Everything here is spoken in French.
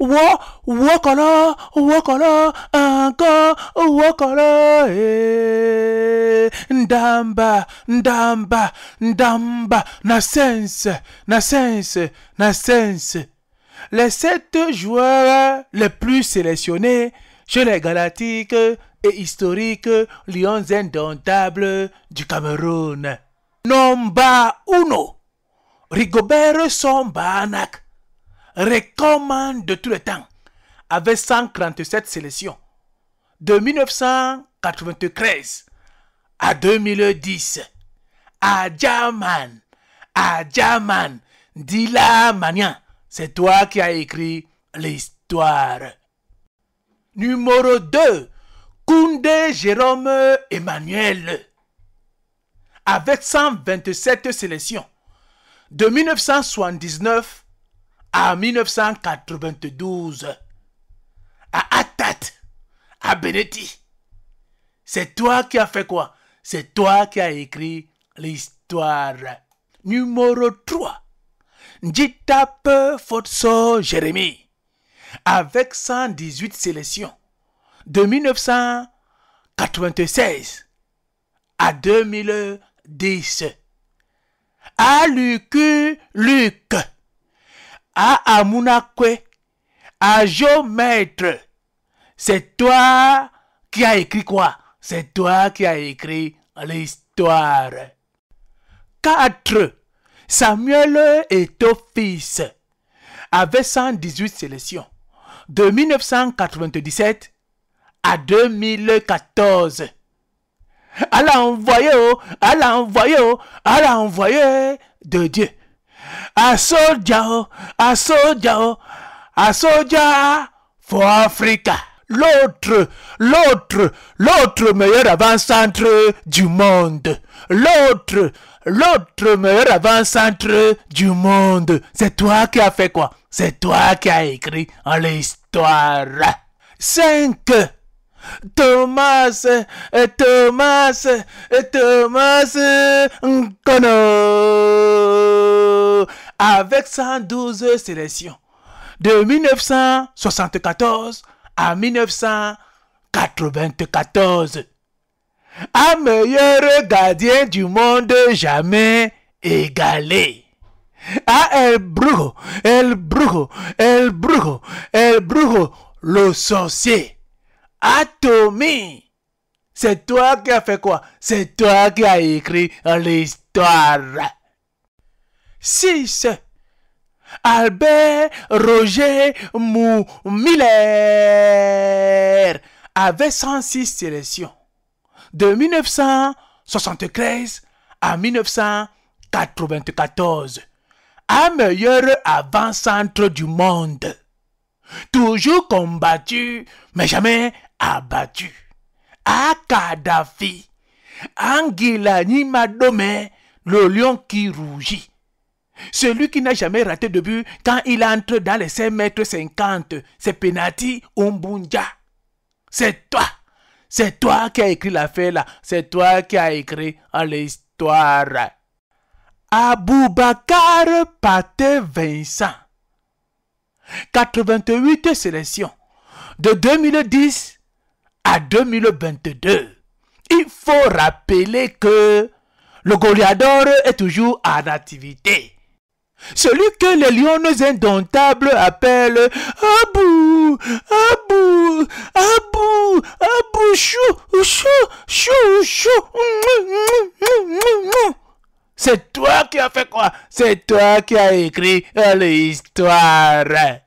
Wow wakala wakala encore wakala ndamba ndamba ndamba na sense na sense na sense les sept joueurs les plus sélectionnés chez les Galactiques et historiques Lions indomptables du Cameroun. Nomba Uno, Rigobert Sombanak, recommande de tout le temps avec 137 sélections de 1993 à 2010 Adjaman, Adjaman, à Dila c'est toi qui as écrit l'histoire. Numéro 2, Koundé Jérôme Emmanuel, avec 127 sélections de 1979 en 1992 à Atat, à Benetti. C'est toi qui as fait quoi C'est toi qui as écrit l'histoire. Numéro 3. Njitape Fotso Jérémy, avec 118 sélections, de 1996 à 2010. À Luc, Luc à Amunakwe, à Maître C'est toi qui as écrit quoi C'est toi qui as écrit l'histoire. 4. Samuel est au fils. Avec 118 sélections. De 1997 à 2014. À l'envoyer, à l'envoyé oh, à envoyé oh, de Dieu a soldier, a soldier, for Africa. L'autre, l'autre, l'autre meilleur avant-centre du monde. L'autre, l'autre meilleur avant-centre du monde. C'est toi qui as fait quoi C'est toi qui as écrit en l'histoire. 5. Thomas, Thomas, Thomas Nkono avec 112 sélections de 1974 à 1994. Un meilleur gardien du monde jamais égalé. Ah, El Brujo, El Brujo, El Brujo, El Brujo, le sorcier. Atomi. C'est toi qui as fait quoi C'est toi qui as écrit l'histoire. 6. Albert Roger Mou Miller avait 106 sélections de 1973 à 1994. Un meilleur avant-centre du monde. Toujours combattu, mais jamais abattu. À Kadhafi, Angilani Madome, le lion qui rougit. Celui qui n'a jamais raté de but quand il entre dans les 5 mètres 50, c'est Penati Umbunja. C'est toi. C'est toi qui as écrit l'affaire là. C'est toi qui as écrit l'histoire. Aboubakar Pate Vincent. 88 sélections. De 2010 à 2022. Il faut rappeler que le Goliador est toujours en activité. Celui que les lions indomptables appellent Abou, Abou, Abou, Abou, chou, chou, chou, chou. C'est toi qui as fait quoi C'est toi qui as écrit l'histoire.